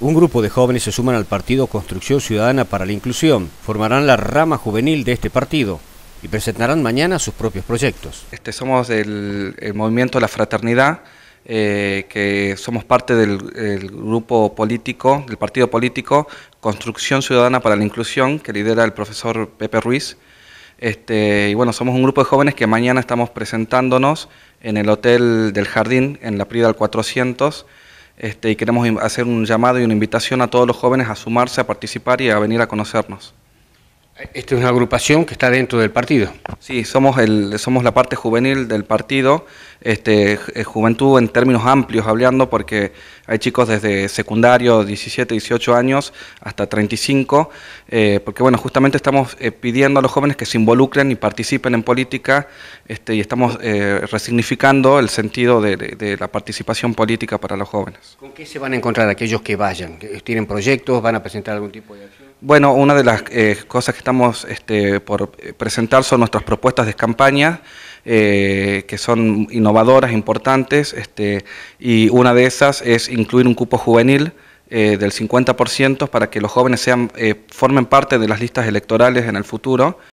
Un grupo de jóvenes se suman al partido Construcción Ciudadana para la Inclusión. Formarán la rama juvenil de este partido y presentarán mañana sus propios proyectos. Este, somos el, movimiento movimiento La Fraternidad, eh, que somos parte del grupo político, del partido político Construcción Ciudadana para la Inclusión, que lidera el profesor Pepe Ruiz. Este, y bueno, somos un grupo de jóvenes que mañana estamos presentándonos en el Hotel del Jardín, en la Prida del 400, este, y queremos hacer un llamado y una invitación a todos los jóvenes a sumarse, a participar y a venir a conocernos. Esta es una agrupación que está dentro del partido. Sí, somos el, somos la parte juvenil del partido, este, eh, juventud en términos amplios hablando, porque hay chicos desde secundario, 17, 18 años, hasta 35, eh, porque bueno, justamente estamos eh, pidiendo a los jóvenes que se involucren y participen en política, este, y estamos resignificando el sentido de, la participación política para los jóvenes. ¿Con qué se van a encontrar aquellos que vayan? ¿Tienen proyectos? ¿Van a presentar algún tipo de acción? Bueno, una de las eh, cosas que estamos este, por presentar son nuestras propuestas de campaña, eh, que son innovadoras, importantes, este, y una de esas es incluir un cupo juvenil eh, del 50% para que los jóvenes sean, formen parte de las listas electorales en el futuro.